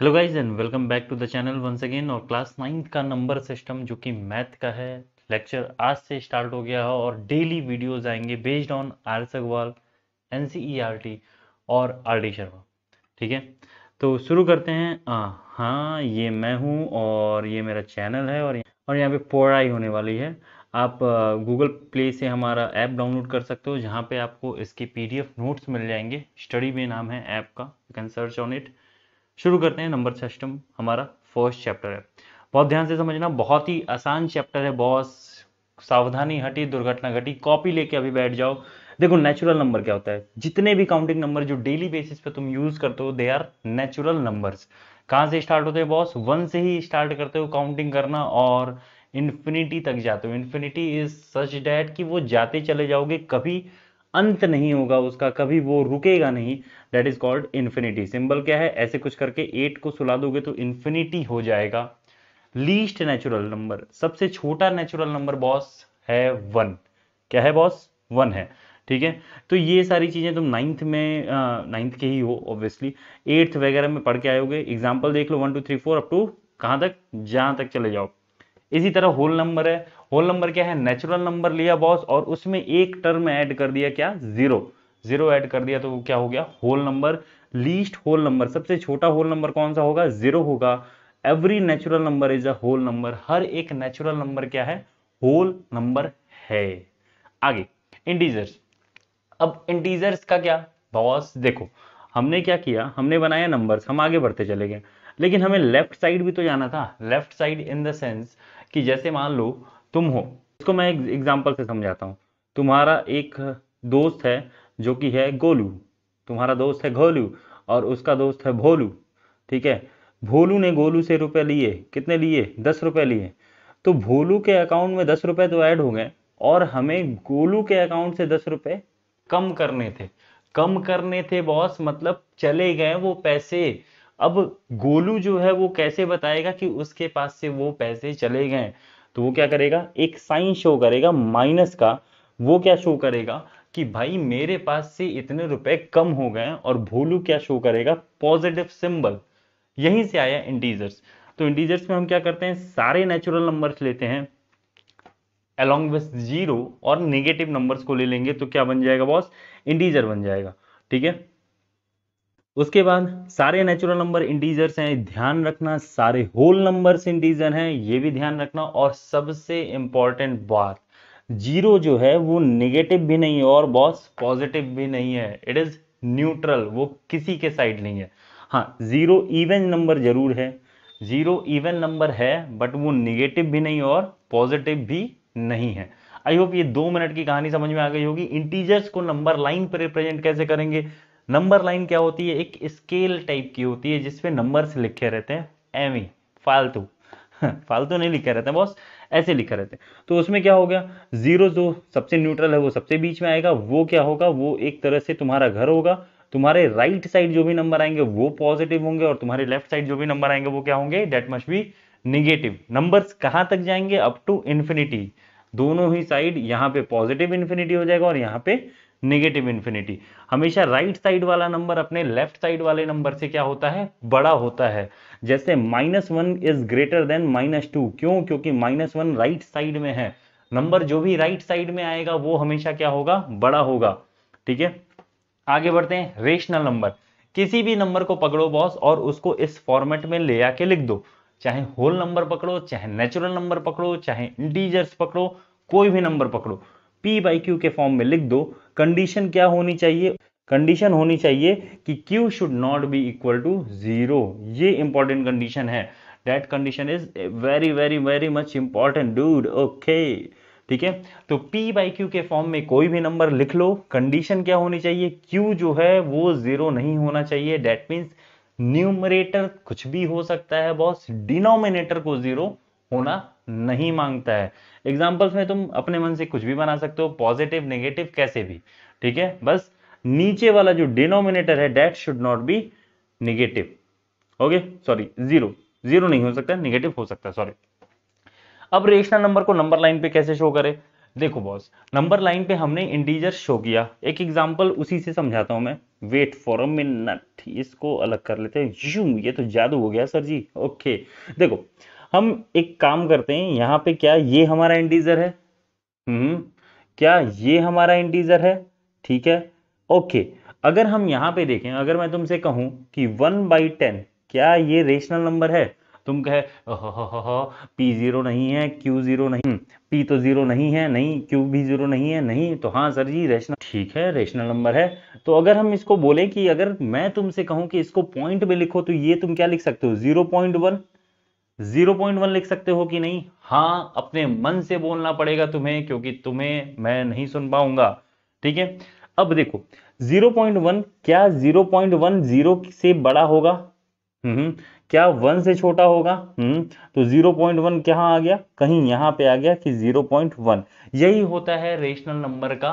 Hello guys and welcome back to the channel once again और class ninth का number system जो कि math का है लेक्चर आज से स्टार्ट हो गया है और डेली वीडियोस आएंगे बेस्ड ऑन आर सगवाल एन और आर डी शर्मा ठीक है तो शुरू करते हैं आ, हाँ ये मैं हूँ और ये मेरा चैनल है और और यहाँ पे पढ़ाई होने वाली है आप गूगल प्ले से हमारा ऐप डाउनलोड कर सकते हो जहाँ पे आपको इसके पीडीएफ नोट्स मिल जाएंगे स्टडी में नाम है ऐप का you can search on it शुरू करते हैं नंबर सिस्टम हमारा फर्स्ट चैप्टर है बहुत ध्यान से समझना बहुत ही आसान चैप्टर है बॉस सावधानी हटी दुर्घटना घटी कॉपी लेके अभी बैठ जाओ देखो नेचुरल नंबर क्या होता है जितने भी काउंटिंग नंबर जो डेली बेसिस पे तुम यूज करते हो दे आर नेचुरल नंबर्स कहाँ से स्टार्ट होते हैं बॉस वन से ही स्टार्ट करते हो काउंटिंग करना और इन्फिनिटी तक जाते हो इन्फिनिटी इज सच डैट कि वो जाते चले जाओगे कभी अंत नहीं होगा उसका कभी वो रुकेगा नहीं that is called infinity symbol क्या है ऐसे कुछ करके एट को सुला दोगे तो इन्फिनिटी हो जाएगा लीस्ट नेचुरल नंबर सबसे छोटा नेचुरल नंबर बॉस है वन क्या है बॉस वन है ठीक है तो ये सारी चीज़ें तुम नाइन्थ में नाइन्थ के ही हो ऑब्वियसली एट्थ वगैरह में पढ़ के आयोगे एग्जाम्पल देख लो one two three four up to कहां तक जहां तक चले जाओ इसी तरह होल नंबर है होल नंबर क्या है नेचुरल नंबर लिया बॉस और उसमें एक टर्म ऐड कर दिया क्या जीरो जीरो ऐड कर दिया तो क्या हो गया whole number least whole number सबसे छोटा होल नंबर कौन सा होगा जीरो होगा every natural number is a whole number हर एक नेचुरल नंबर क्या है होल नंबर है आगे इंटीजर्स अब इंटीजर्स का क्या बॉस देखो हमने क्या किया हमने बनाया नंबर्स हम आगे बढ़ते चले गए लेकिन हमें लेफ्ट साइड भी तो जाना था left side in the sense कि जैसे मान लो तुम हो इसको मैं एक एग्जाम्पल से समझाता हूँ तुम्हारा एक दोस्त है जो कि है गोलू तुम्हारा दोस्त है गोलू और उसका दोस्त है भोलू ठीक है भोलू ने गोलू से रुपए लिए कितने लिए दस रुपए लिए तो भोलू के अकाउंट में दस रुपए तो ऐड हो गए और हमें गोलू के अकाउंट से दस रुपए कम करने थे कम करने थे बॉस मतलब चले गए वो पैसे अब गोलू जो है वो कैसे बताएगा कि उसके पास से वो पैसे चले गए तो वो क्या करेगा एक साइन शो करेगा माइनस का वो क्या शो करेगा कि भाई मेरे पास से इतने रुपए कम हो गए और भोलू क्या शो करेगा पॉजिटिव सिंबल यहीं से आया इंटीजर्स तो इंटीजर्स में हम क्या करते हैं सारे नेचुरल नंबर्स लेते हैं अलोंग विथ जीरो और नेगेटिव नंबर्स को ले लेंगे तो क्या बन जाएगा बॉस इंटीजर बन जाएगा ठीक है उसके बाद सारे नेचुरल नंबर इंटीजर्स हैं ध्यान रखना सारे होल नंबर्स इंडीजर हैं ये भी ध्यान रखना और सबसे इंपॉर्टेंट बात जीरो जो है वो नेगेटिव भी नहीं है और बॉस पॉजिटिव भी नहीं है इट इज न्यूट्रल वो किसी के साइड नहीं है हाँ जीरो इवन नंबर जरूर है जीरो इवन नंबर है बट वो निगेटिव भी नहीं और पॉजिटिव भी नहीं है आई होप ये दो मिनट की कहानी समझ में आ गई होगी इंटीजर्स को नंबर लाइन पर रिप्रेजेंट कैसे करेंगे नंबर लाइन क्या होती है एक स्केल टाइप की होती है जिसपे नंबर लिखे रहते हैं एम ई e, फालतू फालतू नहीं लिखे रहते हैं बॉस ऐसे लिखे रहते हैं तो उसमें क्या हो गया जीरो जो सबसे न्यूट्रल है वो सबसे बीच में आएगा वो क्या होगा वो एक तरह से तुम्हारा घर होगा तुम्हारे राइट right साइड जो भी नंबर आएंगे वो पॉजिटिव होंगे और तुम्हारे लेफ्ट साइड जो भी नंबर आएंगे वो क्या होंगे that must be negative number कहां तक जाएंगे अप टू इन्फिनिटी दोनों ही साइड यहाँ पे पॉजिटिव इन्फिनिटी हो जाएगा और यहाँ पे नेगेटिव इन्फिनिटी हमेशा राइट साइड वाला नंबर अपने लेफ्ट साइड वाले नंबर से क्या होता है बड़ा होता है जैसे minus one is greater than minus two क्यों क्योंकि माइनस वन राइट साइड में है नंबर जो भी राइट साइड में आएगा वो हमेशा क्या होगा बड़ा होगा ठीक है आगे बढ़ते हैं रेशनल नंबर किसी भी नंबर को पकड़ो बॉस और उसको इस फॉर्मेट में ले आके लिख दो चाहे होल नंबर पकड़ो चाहे नेचुरल नंबर पकड़ो चाहे इंटीजर्स पकड़ो कोई भी नंबर पकड़ो P बाई क्यू के फॉर्म में लिख दो कंडीशन क्या होनी चाहिए कंडीशन होनी चाहिए कि Q should not be equal to zero ये इंपॉर्टेंट कंडीशन है that condition is very very very much important dude okay ठीक है तो p बाई क्यू के फॉर्म में कोई भी नंबर लिख लो कंडीशन क्या होनी चाहिए q जो है वो जीरो नहीं होना चाहिए डेट मीन्स न्यूमरेटर कुछ भी हो सकता है बॉस डिनोमिनेटर को जीरो होना नहीं मांगता है एग्जाम्पल्स में तुम अपने मन से कुछ भी बना सकते हो पॉजिटिव नेगेटिव कैसे भी ठीक है बस नीचे वाला जो डिनोमिनेटर है that should not be negative okay sorry zero zero नहीं हो सकता निगेटिव हो सकता सॉरी अब रेशनल नंबर को नंबर लाइन पे कैसे शो करें देखो बॉस नंबर लाइन पे हमने इंटीजर शो किया एक एग्जांपल उसी से समझाता हूं मैं वेट फॉर अ मिनट इसको अलग कर लेते हैं यू ये तो जादू हो गया सर जी ओके देखो हम एक काम करते हैं यहाँ पे क्या ये हमारा इंटीजर है हम्म क्या ये हमारा इंटीजर है ठीक है ओके अगर हम यहां पे देखें अगर मैं तुमसे कहूं कि वन बाई टेन क्या ये रेशनल नंबर है तुम कहे पी जीरो नहीं है क्यू जीरो नहीं पी हम्म, तो जीरो नहीं है नहीं क्यू भी जीरो नहीं है नहीं तो हाँ सर जी रेशनल ठीक है रेशनल नंबर है तो अगर हम इसको बोले कि अगर मैं तुमसे कहूं कि इसको पॉइंट में लिखो तो ये तुम क्या लिख सकते हो zero point one zero point one लिख सकते हो कि नहीं हाँ अपने मन से बोलना पड़ेगा तुम्हें क्योंकि तुम्हें मैं नहीं सुन पाऊंगा ठीक है अब देखो जीरो पॉइंट वन क्या जीरो पॉइंट वन जीरो से बड़ा होगा हम्म, हम्म। क्या वन से छोटा होगा हम्म तो जीरो पॉइंट वन क्या आ गया कहीं यहां पे आ गया कि जीरो पॉइंट वन यही होता है रेशनल नंबर का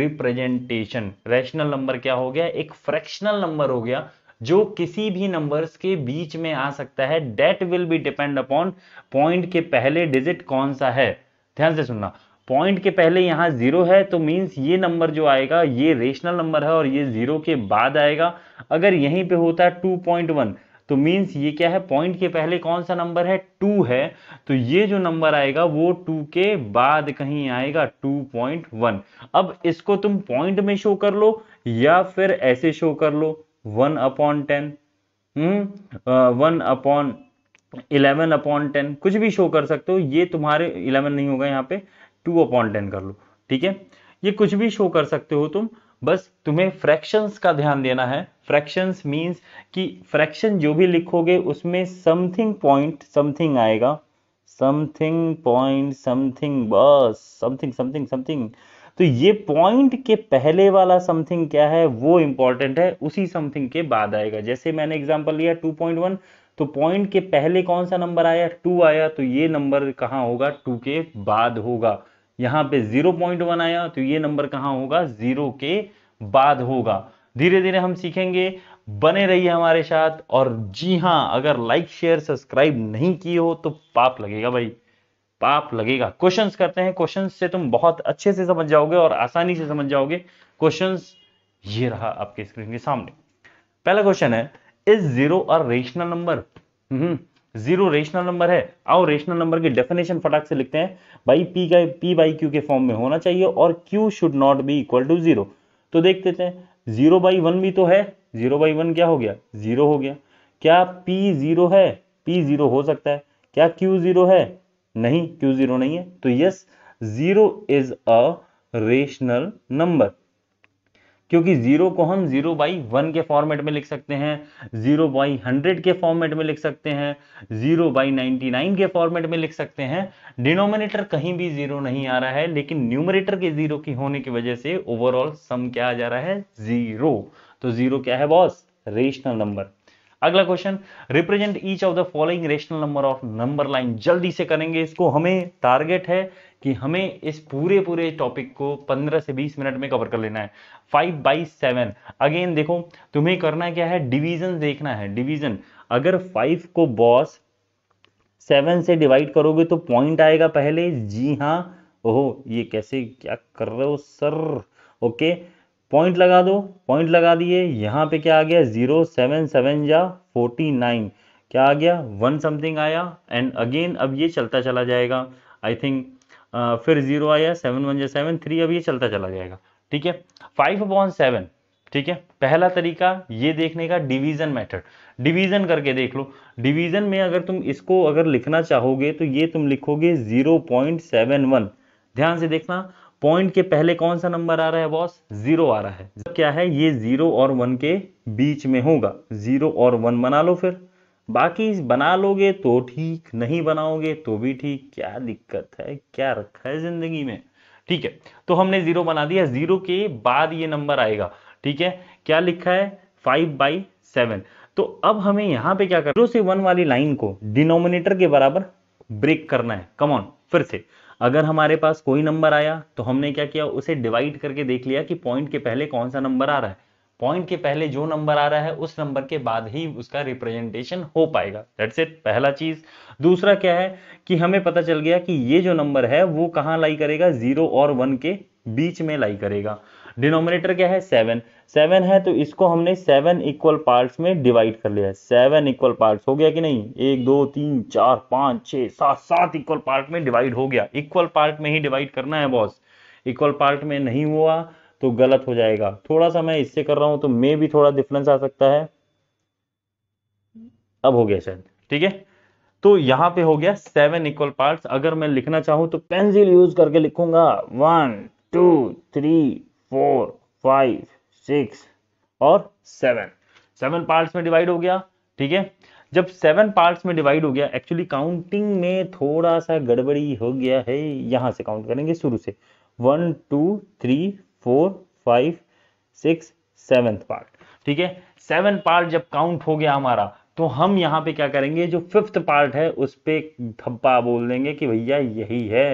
रिप्रेजेंटेशन रेशनल नंबर क्या हो गया एक फ्रैक्शनल नंबर हो गया जो किसी भी नंबर्स के बीच में आ सकता है that will be depend upon point के पहले डिजिट कौन सा है ध्यान से सुनना पॉइंट के पहले यहां जीरो है तो मीन्स ये नंबर जो आएगा ये रेशनल नंबर है और ये जीरो के बाद आएगा अगर यहीं पे होता है टू पॉइंट वन तो मीन्स ये क्या है पॉइंट के पहले कौन सा नंबर है टू है तो ये जो नंबर आएगा वो टू के बाद कहीं आएगा टू पॉइंट वन अब इसको तुम पॉइंट में शो कर लो या फिर ऐसे शो कर लो one upon ten hmm, one upon eleven upon ten कुछ भी शो कर सकते हो ये तुम्हारे इलेवन नहीं होगा यहाँ पे टू अपॉन टेन कर लो ठीक है ये कुछ भी शो कर सकते हो तुम बस तुम्हें फ्रैक्शंस का ध्यान देना है फ्रैक्शंस मींस कि फ्रैक्शन जो भी लिखोगे उसमें समथिंग पॉइंट समथिंग आएगा समथिंग पॉइंट समथिंग बस समथिंग समथिंग समथिंग तो ये पॉइंट के पहले वाला समथिंग क्या है वो इंपॉर्टेंट है उसी समथिंग के बाद आएगा जैसे मैंने एग्जाम्पल लिया 2.1 तो पॉइंट के पहले कौन सा नंबर आया टू आया तो ये नंबर कहाँ होगा टू के बाद होगा यहाँ पे 0.1 आया तो ये नंबर कहाँ होगा जीरो के बाद होगा धीरे धीरे हम सीखेंगे बने रहिए हमारे साथ और जी हाँ अगर लाइक शेयर सब्सक्राइब नहीं किए हो तो पाप लगेगा भाई पाप लगेगा क्वेश्चंस करते हैं क्वेश्चंस से तुम बहुत अच्छे से समझ जाओगे और आसानी से समझ जाओगे क्वेश्चंस ये रहा आपके स्क्रीन के सामने पहला क्वेश्चन है इज जीरो और rational number zero rational number है आओ रेशनल नंबर की डेफिनेशन फटाक से लिखते हैं भाई पी का पी बाई क्यू के फॉर्म में होना चाहिए और Q should not be equal to zero तो देख देते हैं जीरो बाई वन भी तो है जीरो बाई वन क्या हो गया जीरो हो गया क्या पी जीरो है पी जीरो हो सकता है क्या क्यू जीरो है नहीं क्यों जीरो नहीं है तो yes zero is a rational number क्योंकि जीरो को हम जीरो बाई वन के फॉर्मेट में लिख सकते हैं जीरो बाई हंड्रेड के फॉर्मेट में लिख सकते हैं जीरो बाई नाइन्टी नाइन के फॉर्मेट में लिख सकते हैं डिनोमिनेटर कहीं भी जीरो नहीं आ रहा है लेकिन न्यूमरेटर के जीरो की होने की वजह से ओवरऑल सम क्या आ जा रहा है जीरो तो जीरो क्या है बॉस रेशनल नंबर अगला question represent each of the following rational number of number line जल्दी से करेंगे इसको हमें टारगेट है कि हमें इस पूरे पूरे टॉपिक को 15 से 20 मिनट में कवर कर लेना है 5 बाई सेवन अगेन देखो तुम्हें करना क्या है डिवीजन देखना है डिवीजन अगर 5 को बॉस 7 से डिवाइड करोगे तो पॉइंट आएगा पहले जी हाँ ओहो ये कैसे क्या कर रहे हो सर ओके okay? पॉइंट लगा दो पॉइंट लगा दिए यहाँ पे क्या आ गया जीरो सेवन सेवन या फोर्टी नाइन क्या आ गया वन समथिंग आया एंड अगेन अब ये चलता चला जाएगा आई थिंक uh, फिर जीरो आया सेवन वन या सेवन थ्री अब ये चलता चला जाएगा ठीक है फाइव अपॉन सेवन ठीक है पहला तरीका ये देखने का डिवीजन मेथड डिवीजन करके देख लो डिवीजन में अगर तुम इसको अगर लिखना चाहोगे तो ये तुम लिखोगे जीरो पॉइंट सेवन वन ध्यान से देखना पॉइंट के पहले कौन सा नंबर आ रहा है बॉस जीरो आ रहा है क्या है ये जीरो और वन के बीच में होगा जीरो और वन बना लो फिर बाकी बना लोगे तो ठीक नहीं बनाओगे तो भी ठीक क्या दिक्कत है क्या रखा है जिंदगी में ठीक है तो हमने जीरो बना दिया जीरो के बाद ये नंबर आएगा ठीक है क्या लिखा है फाइव बाई सेवन तो अब हमें यहां पे क्या करना जीरो से वन वाली लाइन को डिनोमिनेटर के बराबर ब्रेक करना है कमॉन फिर से अगर हमारे पास कोई नंबर आया तो हमने क्या किया उसे डिवाइड करके देख लिया कि पॉइंट के पहले कौन सा नंबर आ रहा है पॉइंट के पहले जो नंबर आ रहा है उस नंबर के बाद ही उसका रिप्रेजेंटेशन हो पाएगा दैट्स इट पहला चीज दूसरा क्या है कि हमें पता चल गया कि ये जो नंबर है वो कहाँ लाई करेगा जीरो और वन के बीच में लाई करेगा डिनोमिनेटर क्या है सेवन सेवन है तो इसको हमने सेवन इक्वल पार्ट्स में डिवाइड कर लिया है सेवन इक्वल पार्ट्स हो गया कि नहीं एक दो तीन चार पाँच छः सात सात इक्वल पार्ट में डिवाइड हो गया इक्वल पार्ट में ही डिवाइड करना है बॉस इक्वल पार्ट में नहीं हुआ तो गलत हो जाएगा थोड़ा सा मैं इससे कर रहा हूँ तो मे भी थोड़ा डिफरेंस आ सकता है अब हो गया शायद ठीक है तो यहाँ पे हो गया सेवन इक्वल पार्ट्स अगर मैं लिखना चाहूँ तो पेंसिल यूज करके लिखूंगा one two three four five six और सेवन सेवन पार्ट्स में डिवाइड हो गया ठीक है जब सेवन पार्ट्स में डिवाइड हो गया एक्चुअली काउंटिंग में थोड़ा सा गड़बड़ी हो गया है यहां से काउंट करेंगे शुरू से one two three four five six seventh part ठीक है सेवन पार्ट जब काउंट हो गया हमारा तो हम यहाँ पे क्या करेंगे जो फिफ्थ पार्ट है उस पर धब्बा बोल देंगे कि भैया यही है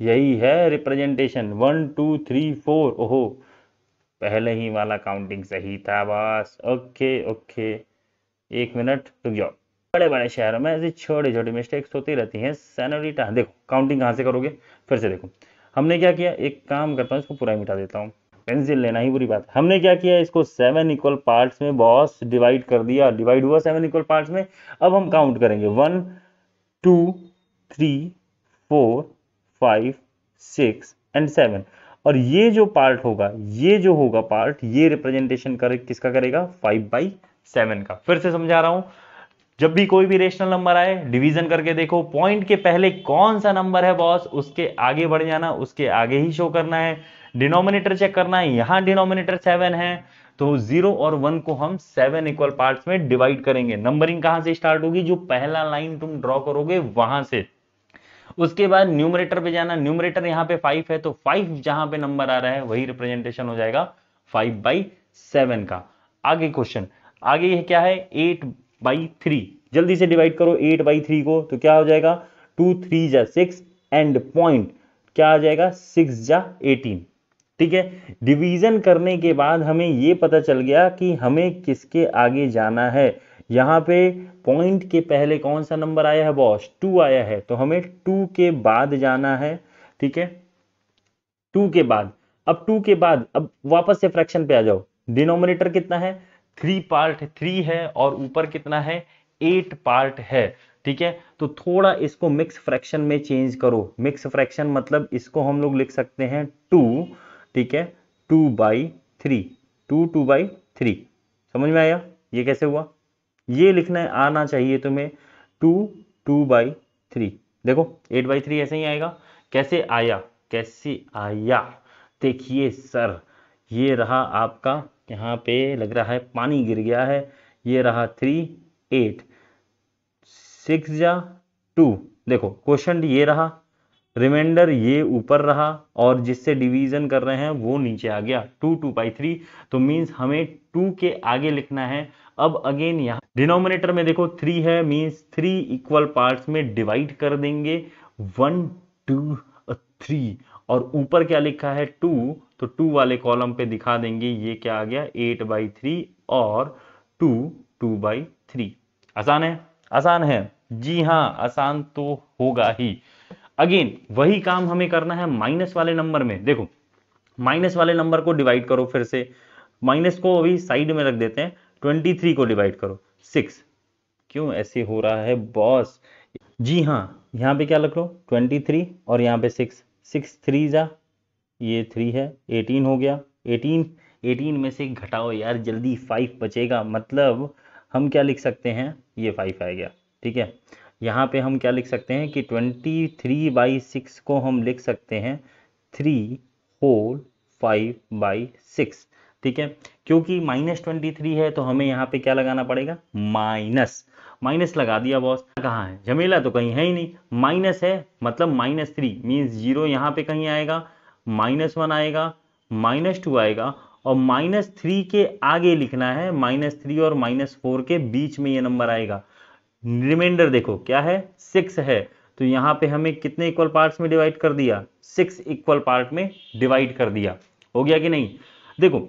यही है representation one two three four ओहो पहले ही वाला काउंटिंग सही था बस ओके ओके एक मिनट रुक जाओ बड़े बड़े शहरों में ऐसी छोटी छोटी मिस्टेक्स होती रहती हैं सैनोरिटा देखो काउंटिंग कहाँ से करोगे फिर से देखो हमने क्या किया एक काम करता हूँ इसको पूरा ही मिटा देता हूँ पेंसिल लेना ही बुरी बात है हमने क्या किया इसको सेवन इक्वल पार्ट्स में बॉस डिवाइड कर दिया डिवाइड हुआ सेवन इक्वल पार्ट्स में अब हम काउंट करेंगे one two three four five six and seven और ये जो पार्ट होगा ये जो होगा पार्ट ये रिप्रेजेंटेशन करे, किसका करेगा फाइव बाई सेवन का फिर से समझा रहा हूं जब भी कोई भी रेशनल नंबर आए डिवीजन करके देखो पॉइंट के पहले कौन सा नंबर है बॉस उसके आगे बढ़ जाना उसके आगे ही शो करना है डिनोमिनेटर चेक करना है यहां डिनोमिनेटर सेवन है तो जीरो और वन को हम सेवन इक्वल पार्ट्स में डिवाइड करेंगे नंबरिंग कहां से स्टार्ट होगी जो पहला लाइन तुम ड्रॉ करोगे वहां से उसके बाद न्यूमरेटर पे जाना न्यूमरेटर यहाँ पे फाइव है तो फाइव जहां पे नंबर आ रहा है वही रिप्रेजेंटेशन हो जाएगा फाइव बाई सेवन का आगे क्वेश्चन आगे है क्या है एट बाई थ्री जल्दी से डिवाइड करो एट बाई थ्री को तो क्या हो जाएगा टू थ्री जा सिक्स एंड पॉइंट क्या आ जाएगा सिक्स जा एटीन ठीक है डिवीजन करने के बाद हमें यह पता चल गया कि हमें किसके आगे जाना है यहाँ पे पॉइंट के पहले कौन सा नंबर आया है बॉस टू आया है तो हमें टू के बाद जाना है ठीक है टू के बाद अब टू के बाद अब वापस से फ्रैक्शन पे आ जाओ डिनोमिनेटर कितना है थ्री पार्ट थ्री है और ऊपर कितना है एट पार्ट है ठीक है तो थोड़ा इसको मिक्स फ्रैक्शन में चेंज करो मिक्स फ्रैक्शन मतलब इसको हम लोग लिख सकते हैं टू ठीक है two by three two two by three समझ में आया ये कैसे हुआ ये लिखना है आना चाहिए तुम्हें टू टू बाई थ्री देखो एट बाई थ्री ऐसे ही आएगा कैसे आया कैसे आया देखिए सर ये रहा आपका यहाँ पे लग रहा है पानी गिर गया है ये रहा थ्री एट सिक्स या टू देखो क्वेश्चन ये रहा रिमाइंडर ये ऊपर रहा और जिससे डिवीजन कर रहे हैं वो नीचे आ गया टू टू बाई थ्री तो मीन्स हमें टू के आगे लिखना है अब अगेन यहाँ डिनोमिनेटर में देखो थ्री है मीन्स थ्री इक्वल पार्ट्स में डिवाइड कर देंगे वन टू थ्री और ऊपर क्या लिखा है टू तो टू वाले कॉलम पे दिखा देंगे ये क्या आ गया एट बाई थ्री और टू टू बाई थ्री आसान है आसान है जी हाँ आसान तो होगा ही अगेन वही काम हमें करना है माइनस वाले नंबर में देखो माइनस वाले नंबर को डिवाइड करो फिर से माइनस को अभी साइड में रख देते हैं ट्वेंटी थ्री को डिवाइड करो सिक्स क्यों ऐसे हो रहा है बॉस जी हाँ यहाँ पे क्या लिख लो ट्वेंटी थ्री और यहाँ पे सिक्स सिक्स थ्री जा ये 3 है 18 हो गया एटीन एटीन में से घटाओ यार जल्दी फाइव बचेगा मतलब हम क्या लिख सकते हैं ये फाइव आ गया ठीक है यहाँ पे हम क्या लिख सकते हैं कि ट्वेंटी थ्री बाई सिक्स को हम लिख सकते हैं three whole five by six ठीक है क्योंकि माइनस ट्वेंटी थ्री है तो हमें यहाँ पे क्या लगाना पड़ेगा माइनस माइनस लगा दिया बॉस कहाँ है झमेला तो कहीं है ही नहीं माइनस है मतलब माइनस थ्री मीन्स जीरो यहाँ पे कहीं आएगा माइनस वन आएगा माइनस टू आएगा और माइनस थ्री के आगे लिखना है माइनस थ्री और माइनस फोर के बीच में ये नंबर आएगा रिमाइंडर देखो क्या है सिक्स है तो यहाँ पे हमें कितने इक्वल पार्ट्स में डिवाइड कर दिया सिक्स इक्वल पार्ट में डिवाइड कर दिया हो गया कि नहीं देखो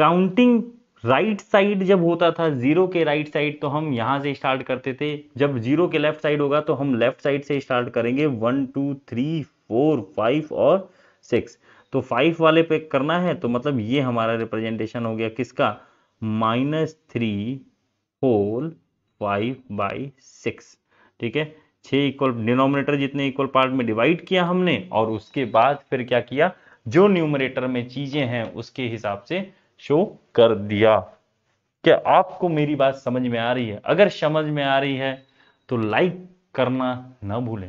काउंटिंग राइट साइड जब होता था जीरो के राइट right साइड तो हम यहां से स्टार्ट करते थे जब जीरो के लेफ्ट साइड होगा तो हम लेफ्ट साइड से स्टार्ट करेंगे one two three four five और सिक्स तो फाइव वाले पे करना है तो मतलब ये हमारा रिप्रेजेंटेशन हो गया किसका minus three whole five by six ठीक है छ इक्वल डिनोमिनेटर जितने इक्वल पार्ट में डिवाइड किया हमने और उसके बाद फिर क्या किया जो न्यूमरेटर में चीज़ें हैं उसके हिसाब से शो कर दिया क्या आपको मेरी बात समझ में आ रही है अगर समझ में आ रही है तो लाइक करना ना भूलें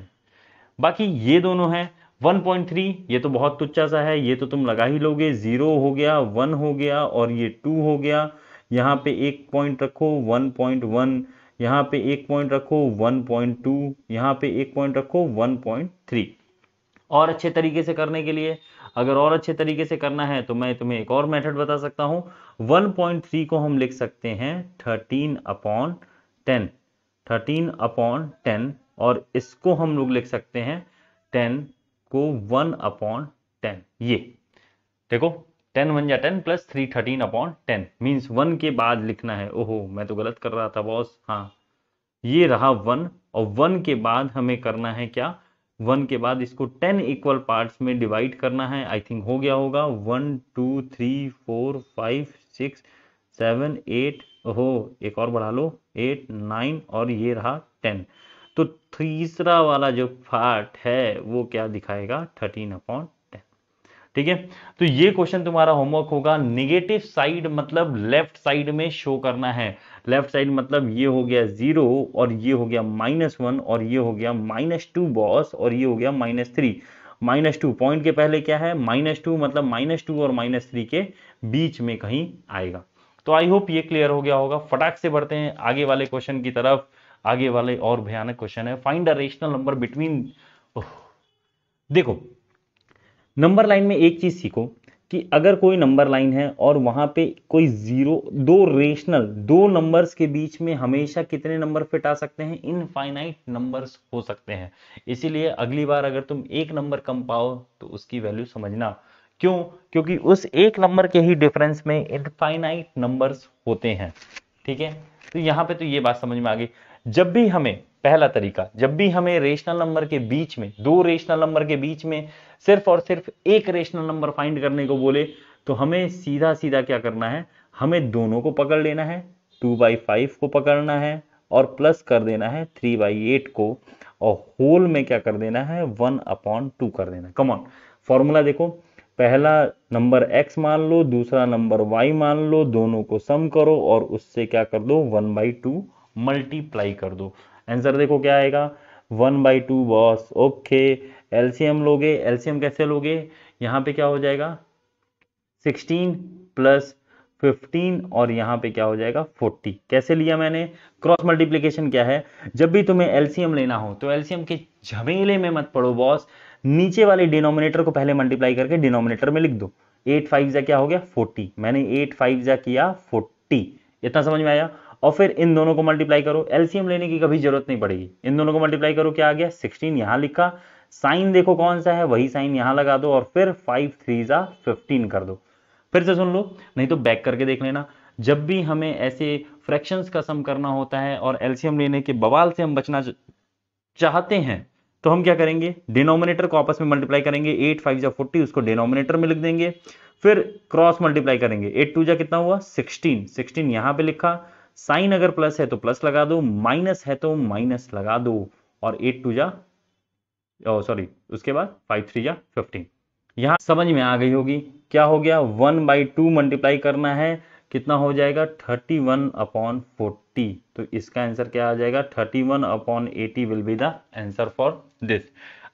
बाकी ये दोनों है 1.3 ये तो बहुत तुच्छा सा है ये तो तुम लगा ही लोगे ज़ीरो हो गया वन हो गया और ये टू हो गया यहाँ पे एक पॉइंट रखो 1.1 यहाँ पे एक पॉइंट रखो 1.2 यहाँ पे एक पॉइंट रखो 1.3 और अच्छे तरीके से करने के लिए अगर और अच्छे तरीके से करना है तो मैं तुम्हें एक और मेथड बता सकता हूं 1.3 को हम लिख सकते हैं 13 अपॉन 10 13 अपॉन 10 और इसको हम लोग लिख सकते हैं 10 को 1 अपॉन 10 ये देखो 10 वन जा ten plus three thirteen upon ten means one के बाद लिखना है ओहो मैं तो गलत कर रहा था बॉस हाँ ये रहा वन और वन के बाद हमें करना है क्या वन के बाद इसको टेन इक्वल पार्ट्स में डिवाइड करना है आई थिंक हो गया होगा one two three four five six seven eight हो एक और बढ़ा लो एट नाइन और ये रहा टेन तो तीसरा वाला जो पार्ट है वो क्या दिखाएगा थर्टीन अपॉन ठीक है तो ये क्वेश्चन तुम्हारा होमवर्क होगा निगेटिव साइड मतलब लेफ्ट साइड में शो करना है लेफ्ट साइड मतलब ये हो गया जीरो और ये हो गया माइनस वन और ये हो गया माइनस टू बॉस और ये हो गया minus three minus two point के पहले क्या है माइनस टू मतलब माइनस टू और माइनस थ्री के बीच में कहीं आएगा तो आई होप ये क्लियर हो गया होगा फटाक से बढ़ते हैं आगे वाले क्वेश्चन की तरफ आगे वाले और भयानक क्वेश्चन है find a rational number between देखो नंबर लाइन में एक चीज़ सीखो कि अगर कोई नंबर लाइन है और वहां पे कोई ज़ीरो दो रेशनल दो नंबर्स के बीच में हमेशा कितने नंबर फिट आ सकते हैं इनफाइनाइट नंबर्स हो सकते हैं इसीलिए अगली बार अगर तुम एक नंबर कम पाओ तो उसकी वैल्यू समझना क्यों क्योंकि उस एक नंबर के ही डिफरेंस में इनफाइनाइट नंबर्स होते हैं ठीक है तो यहाँ पे तो ये बात समझ में आ गई जब भी हमें पहला तरीका जब भी हमें रेशनल नंबर के बीच में दो रेशनल नंबर के बीच में सिर्फ और सिर्फ एक रेशनल नंबर फाइंड करने को बोले तो हमें सीधा सीधा क्या करना है हमें दोनों को पकड़ लेना है टू बाई फाइव को पकड़ना है और प्लस कर देना है थ्री बाई एट को और होल में क्या कर देना है वन अपॉन टू कर देना कमऑन फॉर्मूला देखो पहला नंबर x मान लो दूसरा नंबर y मान लो दोनों को सम करो और उससे क्या कर दो वन बाई टू मल्टीप्लाई कर दो आंसर देखो क्या आएगा one by two boss okay LCM लोगे एलसीएम कैसे लोगे यहाँ पे क्या हो जाएगा सिक्सटीन प्लस फिफ्टीन और यहाँ पे क्या हो जाएगा फोर्टी कैसे लिया मैंने क्रॉस मल्टीप्लीकेशन क्या है जब भी तुम्हें एलसीएम लेना हो तो एलसीएम के झमेले में मत पड़ो बॉस नीचे वाले डिनोमिनेटर को पहले मल्टीप्लाई करके डिनोमिनेटर में लिख दो एट फाइव जा क्या हो गया फोर्टी मैंने एट फाइव जा किया फोर्टी इतना समझ में आया और फिर इन दोनों को मल्टीप्लाई करो एलसीएम लेने की कभी जरूरत नहीं पड़ेगी इन दोनों को मल्टीप्लाई करो क्या आ गया सिक्सटीन यहां लिखा साइन देखो कौन सा है वही साइन यहाँ लगा दो और फिर फाइव थ्री ज़ा फिफ्टीन कर दो फिर से सुन लो नहीं तो बैक करके देख लेना जब भी हमें ऐसे फ्रैक्शंस का सम करना होता है और एलसीएम लेने के बवाल से हम बचना चाहते हैं तो हम क्या करेंगे डिनोमिनेटर को आपस में मल्टीप्लाई करेंगे एट फाइव जा फोर्टी उसको डिनोमिनेटर में लिख देंगे फिर क्रॉस मल्टीप्लाई करेंगे एट टू जा कितना हुआ सिक्सटीन सिक्सटीन यहां पे लिखा साइन अगर प्लस है तो प्लस लगा दो माइनस है तो माइनस लगा दो और एट टू जा सॉरी उसके बाद फाइव थ्री जा फिफ्टीन यहां समझ में आ गई होगी क्या हो गया वन बाई टू मल्टीप्लाई करना है कितना हो जाएगा थर्टी वन अपॉन फोर्टी तो इसका आंसर क्या आ जाएगा thirty one upon eighty will be the answer for this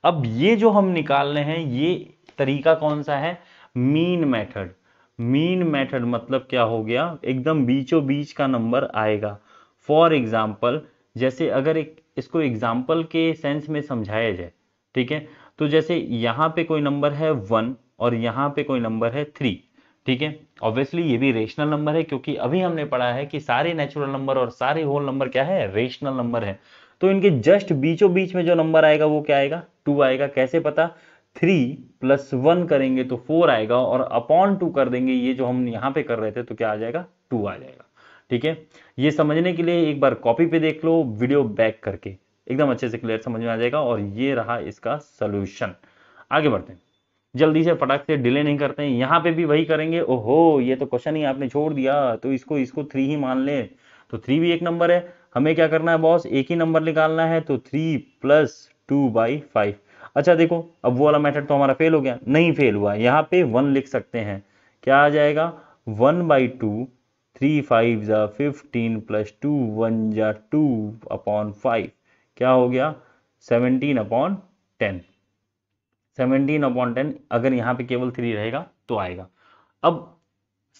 अब ये जो हम निकाल रहे हैं ये तरीका कौन सा है मीन मेथड मीन मेथड मतलब क्या हो गया एकदम बीचों बीच का नंबर आएगा फॉर एग्जाम्पल जैसे अगर एक इसको एग्जाम्पल के सेंस में समझाया जाए ठीक है तो जैसे यहाँ पे कोई नंबर है वन और यहाँ पे कोई नंबर है थ्री ठीक है ऑब्वियसली ये भी रेशनल नंबर है क्योंकि अभी हमने पढ़ा है कि सारे नेचुरल नंबर और सारे होल नंबर क्या है रेशनल नंबर है तो इनके जस्ट बीचों बीच में जो नंबर आएगा वो क्या आएगा टू आएगा कैसे पता थ्री प्लस वन करेंगे तो फोर आएगा और अपॉन टू कर देंगे ये जो हम यहाँ पे कर रहे थे तो क्या आ जाएगा टू आ जाएगा ठीक है ये समझने के लिए एक बार कॉपी पे देख लो वीडियो बैक करके एकदम अच्छे से क्लियर समझ में आ जाएगा और ये रहा इसका सोल्यूशन आगे बढ़ते हैं जल्दी से फटाक से डिले नहीं करते हैं यहाँ पे भी वही करेंगे ओहो ये तो क्वेश्चन ही आपने छोड़ दिया तो इसको इसको थ्री ही मान ले तो थ्री भी एक नंबर है हमें क्या करना है बॉस एक ही नंबर निकालना है तो three plus two by five अच्छा देखो अब वो वाला मेथड तो हमारा फेल हो गया नहीं फेल हुआ यहाँ पे वन लिख सकते हैं क्या आ जाएगा one by two three five ज़ा फिफ्टीन प्लस टू वन ज़ा टू अपॉन फाइव क्या हो गया seventeen upon ten seventeen upon ten अगर यहाँ पे केवल थ्री रहेगा तो आएगा अब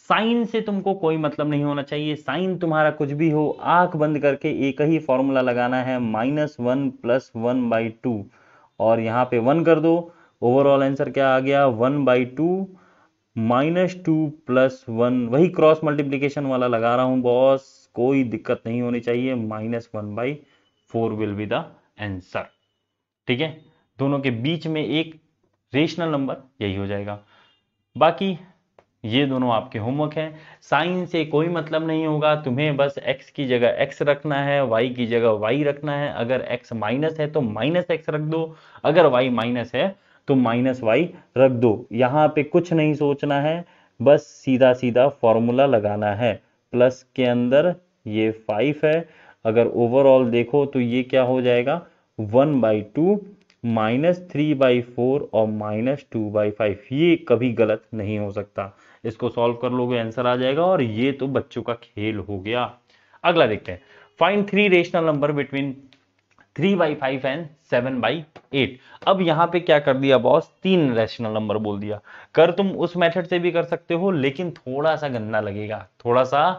साइन से तुमको कोई मतलब नहीं होना चाहिए साइन तुम्हारा कुछ भी हो आंख बंद करके एक ही फॉर्मूला लगाना है minus one plus one by two और यहाँ पे वन कर दो ओवरऑल आंसर क्या आ गया one by two minus two plus one वही क्रॉस मल्टीप्लीकेशन वाला लगा रहा हूँ बॉस कोई दिक्कत नहीं होनी चाहिए minus one by four will be the answer ठीक है दोनों के बीच में एक रेशनल नंबर यही हो जाएगा बाकी ये दोनों आपके होमवर्क हैं साइन से कोई मतलब नहीं होगा तुम्हें बस x की जगह x रखना है y की जगह y रखना है अगर x माइनस है तो माइनस एक्स रख दो अगर y माइनस है तो माइनस वाई रख दो यहाँ पे कुछ नहीं सोचना है बस सीधा सीधा फॉर्मूला लगाना है प्लस के अंदर ये फाइव है अगर ओवरऑल देखो तो ये क्या हो जाएगा one by two minus three by four और माइनस टू बाई फाइव ये कभी गलत नहीं हो सकता इसको सॉल्व कर लोगे आंसर आ जाएगा और ये तो बच्चों का खेल हो गया अगला देखते हैं find three rational number between three by five and seven by eight अब यहाँ पे क्या कर दिया बॉस तीन रेशनल नंबर बोल दिया कर तुम उस मेथड से भी कर सकते हो लेकिन थोड़ा सा गंदा लगेगा थोड़ा सा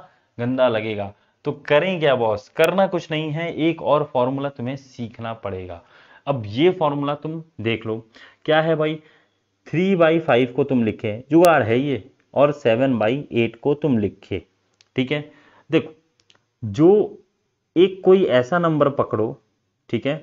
गंदा लगेगा तो करें क्या बॉस करना कुछ नहीं है एक और फॉर्मूला तुम्हें सीखना पड़ेगा अब ये फॉर्मूला तुम देख लो क्या है भाई थ्री बाई फाइव को तुम लिखे जुगाड़ है ये और सेवन बाई एट को तुम लिखे ठीक है देखो जो एक कोई ऐसा नंबर पकड़ो ठीक है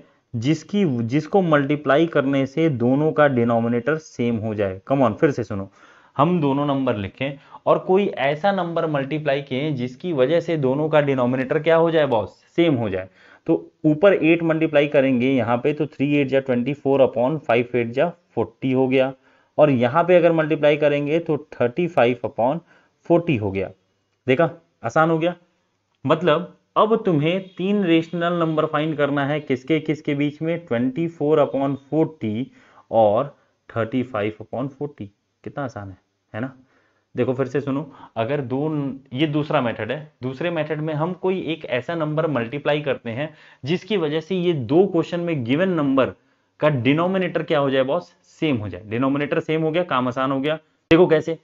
जिसकी जिसको मल्टीप्लाई करने से दोनों का डिनोमिनेटर सेम हो जाए कम ऑन फिर से सुनो हम दोनों नंबर लिखें और कोई ऐसा नंबर मल्टीप्लाई किए जिसकी वजह से दोनों का डिनोमिनेटर क्या हो जाए बॉस सेम हो जाए तो ऊपर एट मल्टीप्लाई करेंगे यहाँ पे तो थ्री एट जा twenty four upon five eight जा फोर्टी हो गया और यहाँ पे अगर मल्टीप्लाई करेंगे तो थर्टी फाइव अपॉन फोर्टी हो गया देखा आसान हो गया मतलब अब तुम्हें तीन रेशनल नंबर फाइंड करना है किसके किसके बीच में ट्वेंटी फोर अपॉन फोर्टी और थर्टी फाइव अपॉन फोर्टी कितना आसान है है ना देखो फिर से सुनो अगर दो ये दूसरा मेथड है दूसरे मेथड में हम कोई एक ऐसा नंबर मल्टीप्लाई करते हैं जिसकी वजह से ये दो क्वेश्चन में गिवन नंबर का डिनोमिनेटर क्या हो जाए बॉस सेम हो जाए डिनोमिनेटर सेम हो गया काम आसान हो गया देखो कैसे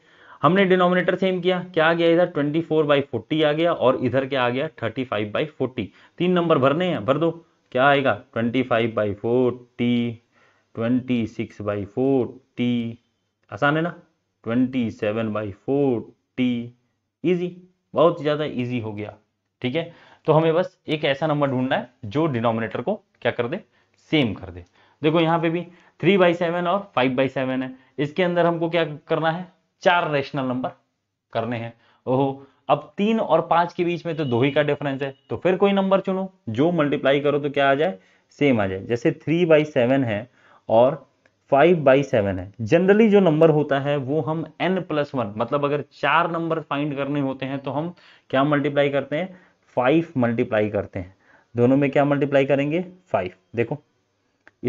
हमने डिनोमिनेटर सेम किया क्या आ गया इधर 24 फोर बाई फोर्टी आ गया और इधर क्या आ गया 35 फाइव बाई फोर्टी तीन नंबर भरने हैं भर दो क्या आएगा 25 five by forty twenty six by forty आसान है ना twenty seven by forty easy बहुत ज़्यादा ईजी हो गया ठीक है तो हमें बस एक ऐसा नंबर ढूंढना है जो डिनोमिनेटर को क्या कर दे सेम कर दे देखो यहाँ पे भी थ्री बाई सेवन और फाइव बाई सेवन है इसके अंदर हमको क्या करना है चार रेशनल नंबर करने हैं ओहो अब तीन और पांच के बीच में तो दो ही का डिफरेंस है तो फिर कोई नंबर चुनो जो मल्टीप्लाई करो तो क्या आ जाए सेम आ जाए जैसे थ्री बाई सेवन है और फाइव बाई सेवन है जनरली जो नंबर होता है वो हम एन प्लस वन मतलब अगर चार नंबर फाइंड करने होते हैं तो हम क्या मल्टीप्लाई करते हैं फाइव मल्टीप्लाई करते हैं दोनों में क्या मल्टीप्लाई करेंगे फाइव देखो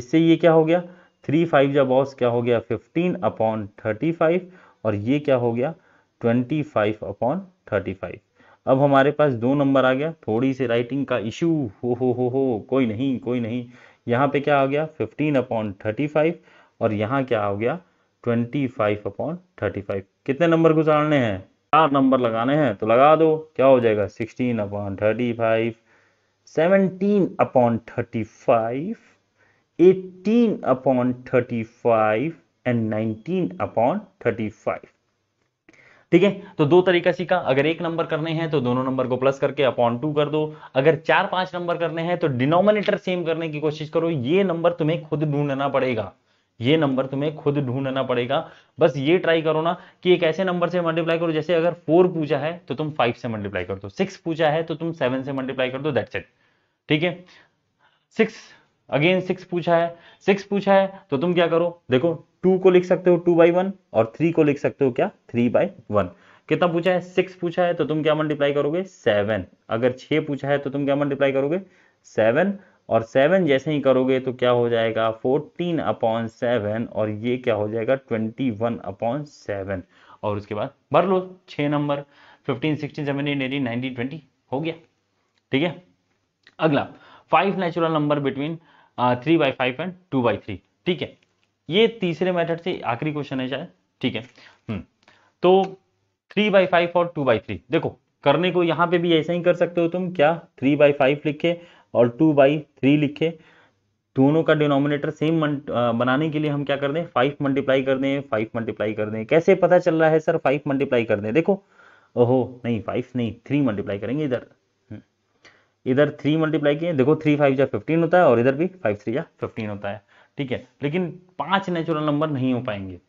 इससे ये क्या हो गया थ्री फाइव जब बॉस क्या हो गया फिफ्टीन अपॉन थर्टी फाइव और ये क्या हो गया twenty five upon thirty five अब हमारे पास दो नंबर आ गया थोड़ी सी राइटिंग का इशू हो हो हो हो कोई नहीं कोई नहीं यहाँ पे क्या आ गया फिफ्टीन अपॉन थर्टी फाइव और यहाँ क्या हो गया twenty five upon thirty five कितने नंबर गुजारने हैं चार नंबर लगाने हैं तो लगा दो क्या हो जाएगा sixteen upon thirty five seventeen upon thirty five eighteen upon thirty five and nineteen upon thirty five ठीक है तो दो तरीका सीखा अगर एक नंबर करने हैं तो दोनों नंबर को प्लस करके अपॉन टू कर दो अगर चार पांच नंबर करने हैं तो डिनोमिनेटर सेम करने की कोशिश करो ये नंबर तुम्हें खुद ढूंढना पड़ेगा ये नंबर तुम्हें खुद ढूंढना पड़ेगा बस ये ट्राई करो ना कि एक ऐसे नंबर से मल्टीप्लाई करो जैसे अगर फोर पूछा है तो तुम फाइव से मल्टीप्लाई कर दो सिक्स पूछा है तो तुम सेवन से मल्टीप्लाई कर दो दैट्स इट ठीक है सिक्स अगेन सिक्स पूछा है सिक्स पूछा है तो तुम क्या करो देखो टू को लिख सकते हो टू बाई वन और थ्री को लिख सकते हो क्या थ्री बाई वन कितना पूछा है सिक्स पूछा है तो तुम क्या मल्टीप्लाई करोगे सेवन अगर छह पूछा है तो तुम क्या मल्टीप्लाई करोगे सेवन और सेवन जैसे ही करोगे तो क्या हो जाएगा फोर्टीन अपॉन सेवन और ये क्या हो जाएगा ट्वेंटी वन अपॉन सेवन और उसके बाद भर लो छ number fifteen sixteen seventeen eighteen nineteen twenty हो गया ठीक है अगला five natural number between three by five and two by three ठीक है ये तीसरे मेथड से आखिरी क्वेश्चन है शायद ठीक है हम्म। तो थ्री बाई फाइव और टू बाई थ्री देखो करने को यहां पे भी ऐसा ही कर सकते हो तुम क्या थ्री बाई फाइव लिखे और टू बाई थ्री लिखे दोनों का डिनोमिनेटर सेम बनाने के लिए हम क्या कर दें फाइव मल्टीप्लाई कर दें फाइव मल्टीप्लाई कर दें कैसे पता चल रहा है सर फाइव मल्टीप्लाई कर दें देखो ओहो नहीं फाइव नहीं थ्री मल्टीप्लाई करेंगे इधर हम्म, इधर थ्री मल्टीप्लाई किए देखो थ्री फाइव या फिफ्टीन होता है और इधर भी फाइव थ्री या फिफ्टीन होता है ठीक है लेकिन पांच नेचुरल नंबर नहीं हो पाएंगे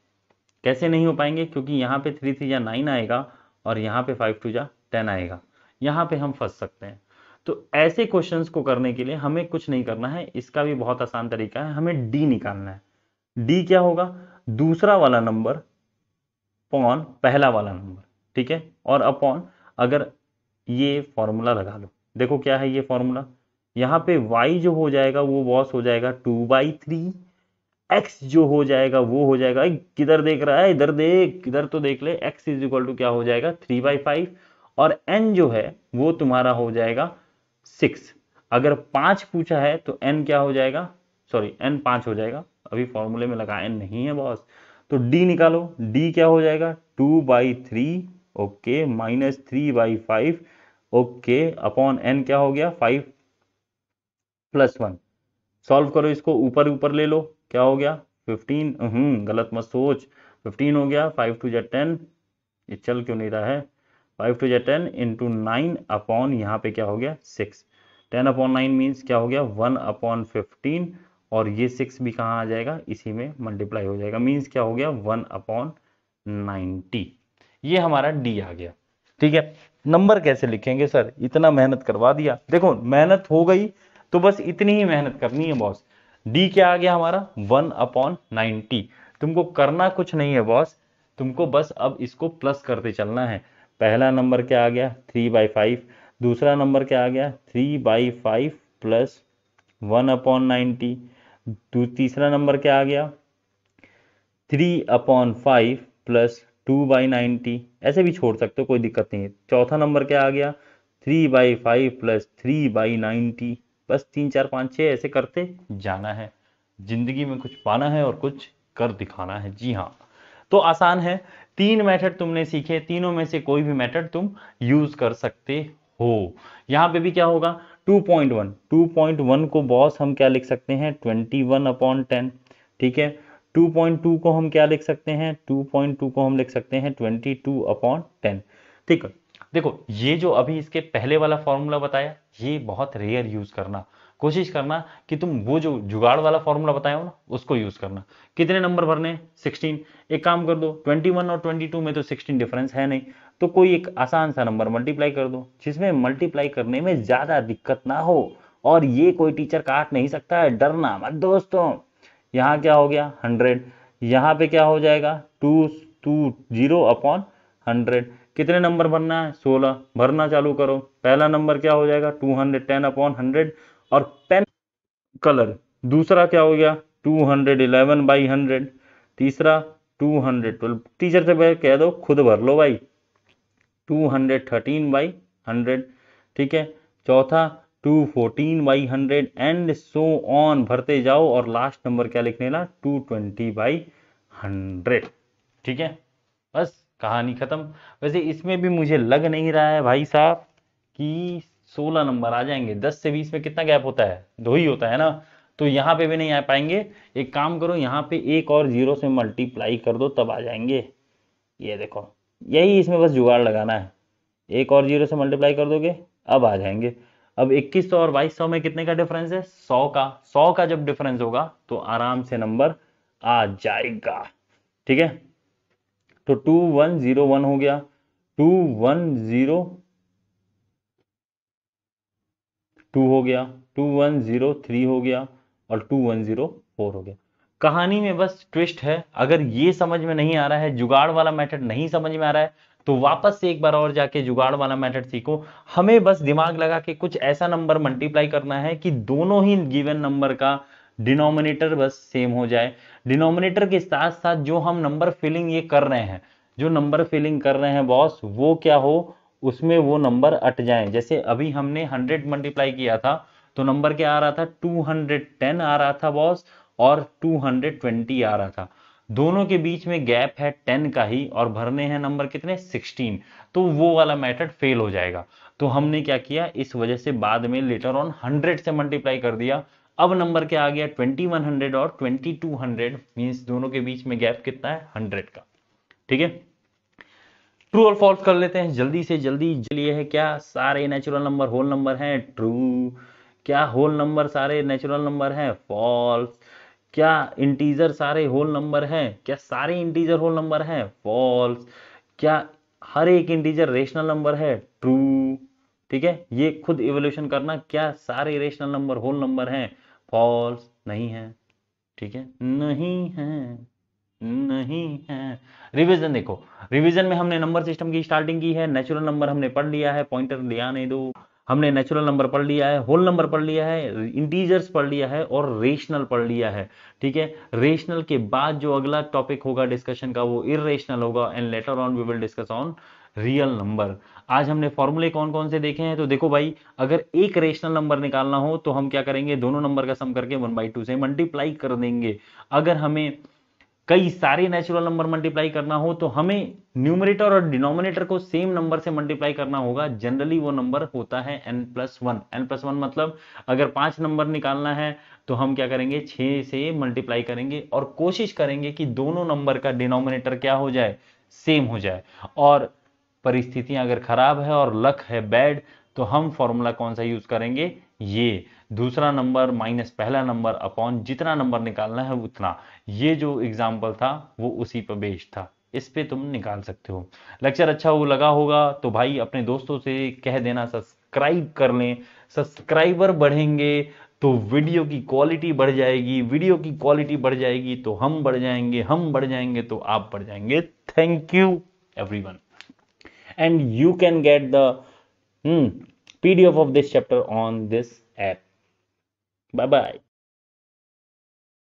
कैसे नहीं हो पाएंगे क्योंकि यहाँ पे थ्री थ्री या नाइन आएगा और यहाँ पे फाइव टू या टेन आएगा यहाँ पे हम फंस सकते हैं तो ऐसे क्वेश्चंस को करने के लिए हमें कुछ नहीं करना है इसका भी बहुत आसान तरीका है हमें डी निकालना है डी क्या होगा दूसरा वाला नंबर पॉन पहला वाला नंबर ठीक है और अपॉन अगर ये फॉर्मूला लगा लो देखो क्या है ये फॉर्मूला यहाँ पे वाई जो हो जाएगा वो बॉस हो जाएगा टू बाई थ्री एक्स जो हो जाएगा वो हो जाएगा किधर देख रहा है इधर देख किधर तो देख ले एक्स इज इक्वल टू क्या हो जाएगा थ्री बाई फाइव और एन जो है वो तुम्हारा हो जाएगा सिक्स अगर पांच पूछा है तो एन क्या हो जाएगा सॉरी एन पांच हो जाएगा अभी फॉर्मूले में लगा एन नहीं है बॉस तो डी निकालो डी क्या हो जाएगा two by three okay minus three by five okay upon n क्या हो गया फाइव प्लस वन सॉल्व करो इसको ऊपर ऊपर ले लो क्या हो गया फिफ्टीन हम्म, गलत मत सोच फिफ्टीन हो गया फाइव टू जै टेन ये चल क्यों नहीं रहा है फाइव टू जै टेन इंटू नाइन अपॉन यहाँ पे क्या हो गया six ten upon nine means क्या हो गया वन अपॉन फिफ्टीन और ये सिक्स भी कहाँ आ जाएगा इसी में मल्टीप्लाई हो जाएगा मीन्स क्या हो गया वन अपॉन नाइनटी ये हमारा डी आ गया ठीक है नंबर कैसे लिखेंगे सर इतना मेहनत करवा दिया देखो मेहनत हो गई तो बस इतनी ही मेहनत करनी है बॉस डी क्या आ गया हमारा वन अपॉन नाइन्टी तुमको करना कुछ नहीं है बॉस तुमको बस अब इसको प्लस करते चलना है पहला नंबर क्या आ गया थ्री बाई फाइव दूसरा नंबर क्या आ गया three by five plus one upon ninety तीसरा नंबर क्या आ गया three upon five plus two by ninety ऐसे भी छोड़ सकते हो कोई दिक्कत नहीं है चौथा नंबर क्या आ गया three by five plus three by ninety बस तीन चार पाँच छः ऐसे करते जाना है ज़िंदगी में कुछ पाना है और कुछ कर दिखाना है जी हाँ तो आसान है तीन मेथड तुमने सीखे तीनों में से कोई भी मेथड तुम यूज कर सकते हो यहां पे भी क्या होगा 2.1 2.1 को बॉस हम क्या लिख सकते हैं 21 अपॉन टेन ठीक है 2.2 को हम क्या लिख सकते हैं 2.2 को हम लिख सकते हैं 22 अपॉन टेन ठीक है देखो ये जो अभी इसके पहले वाला फॉर्मूला बताया ये बहुत रेयर यूज करना कोशिश करना कि तुम वो जो जुगाड़ वाला फॉर्मूला बताया हो ना उसको यूज करना कितने नंबर भरने 16 एक काम कर दो 21 और 22 में तो 16 डिफरेंस है नहीं तो कोई एक आसान सा नंबर मल्टीप्लाई कर दो जिसमें मल्टीप्लाई करने में ज्यादा दिक्कत ना हो और ये कोई टीचर काट नहीं सकता है डरना मत दोस्तों यहाँ क्या हो गया हंड्रेड यहाँ पे क्या हो जाएगा two two zero upon hundred कितने नंबर भरना है सोलह भरना चालू करो पहला नंबर क्या हो जाएगा two hundred ten upon hundred और पेन कलर दूसरा क्या हो गया two hundred eleven by hundred तीसरा टू हंड्रेड ट्वेल्व टीचर से कह दो खुद भर लो भाई 213 हंड्रेड थर्टीन बाई हंड्रेड ठीक है चौथा two fourteen by hundred and so on भरते जाओ और लास्ट नंबर क्या लिखने ला टू ट्वेंटी बाई हंड्रेड ठीक है बस कहानी ख़त्म वैसे इसमें भी मुझे लग नहीं रहा है भाई साहब कि सोलह नंबर आ जाएंगे दस से बीस में कितना गैप होता है दो ही होता है ना तो यहाँ पे भी नहीं आ पाएंगे एक काम करो यहाँ पे एक और जीरो से मल्टीप्लाई कर दो तब आ जाएंगे ये देखो यही इसमें बस जुगाड़ लगाना है एक और जीरो से मल्टीप्लाई कर दोगे अब आ जाएंगे अब 2100 और 2200 में कितने का डिफरेंस है 100 का 100 का जब डिफरेंस होगा तो आराम से नंबर आ जाएगा ठीक है तो 2101 हो गया 2101 टू हो गया टू वन ज़ीरो थ्री हो गया और टू वन ज़ीरो फोर हो गया कहानी में बस ट्विस्ट है अगर ये समझ में नहीं आ रहा है जुगाड़ वाला मेथड नहीं समझ में आ रहा है तो वापस से एक बार और जाके जुगाड़ वाला मेथड सीखो हमें बस दिमाग लगा के कुछ ऐसा नंबर मल्टीप्लाई करना है कि दोनों ही गिवन नंबर का डिनोमिनेटर बस सेम हो जाए डिनोमिनेटर के साथ साथ जो हम नंबर फिलिंग ये कर रहे हैं जो नंबर फिलिंग कर रहे हैं बॉस वो क्या हो उसमें वो नंबर अट जाए जैसे अभी हमने हंड्रेड मल्टीप्लाई किया था तो नंबर क्या आ रहा था टू हंड्रेड टेन आ रहा था बॉस और टू हंड्रेड ट्वेंटी आ रहा था दोनों के बीच में गैप है टेन का ही और भरने हैं नंबर कितने सिक्सटीन तो वो वाला मेथड फेल हो जाएगा तो हमने क्या किया इस वजह से बाद में लेटर ऑन हंड्रेड से मल्टीप्लाई कर दिया अब नंबर क्या आ गया ट्वेंटी वन हंड्रेड और ट्वेंटी टू हंड्रेड मीन्स दोनों के बीच में गैप कितना है हंड्रेड का ठीक है ट्रू और फॉल्स कर लेते हैं जल्दी से जल्दी चलिए है क्या सारे नेचुरल नंबर होल नंबर हैं ट्रू क्या होल नंबर सारे नेचुरल नंबर हैं फॉल्स क्या इंटीजर सारे होल नंबर हैं क्या सारे इंटीजर होल नंबर हैं फॉल्स क्या हर एक इंटीजर रेशनल नंबर है ट्रू ठीक है ये खुद इवोल्यूशन करना क्या सारे रेशनल नंबर होल नंबर हैं फॉल्स नहीं है ठीक है नहीं है नहीं है रिवीजन देखो रिवीजन में हमने नंबर सिस्टम की स्टार्टिंग की है नेचुरल नंबर हमने पढ़ लिया है पॉइंटर लिया नहीं दो हमने नेचुरल नंबर पढ़ लिया है होल नंबर पढ़ लिया है इंटीजर्स पढ़ लिया है और रेशनल पढ़ लिया है ठीक है रेशनल के बाद जो अगला टॉपिक होगा डिस्कशन का वो इरेशनल होगा and later on we will discuss on real number आज हमने फॉर्मूले कौन कौन से देखे हैं तो देखो भाई अगर एक रेशनल नंबर निकालना हो तो हम क्या करेंगे दोनों नंबर का सम करके वन बाई टू से मल्टीप्लाई कर देंगे अगर हमें कई सारे नेचुरल नंबर मल्टीप्लाई करना हो तो हमें न्यूमरेटर और डिनोमिनेटर को सेम नंबर से मल्टीप्लाई करना होगा जनरली वो नंबर होता है n plus one n plus one मतलब अगर पांच नंबर निकालना है तो हम क्या करेंगे छह से मल्टीप्लाई करेंगे और कोशिश करेंगे कि दोनों नंबर का डिनोमिनेटर क्या हो जाए सेम हो जाए और परिस्थितियां अगर खराब है और लक है बैड तो हम फॉर्मूला कौन सा यूज करेंगे ये दूसरा नंबर माइनस पहला नंबर अपॉन जितना नंबर निकालना है उतना ये जो एग्जाम्पल था वो उसी पर बेस्ड था इस पे तुम निकाल सकते हो लेक्चर अच्छा वो लगा होगा तो भाई अपने दोस्तों से कह देना सब्सक्राइब कर लें सब्सक्राइबर बढ़ेंगे तो वीडियो की क्वालिटी बढ़ जाएगी वीडियो की क्वालिटी बढ़ जाएगी तो हम बढ़ जाएंगे हम बढ़ जाएंगे तो आप बढ़ जाएंगे thank you everyone and you can get the PDF of this chapter on this app Bye bye.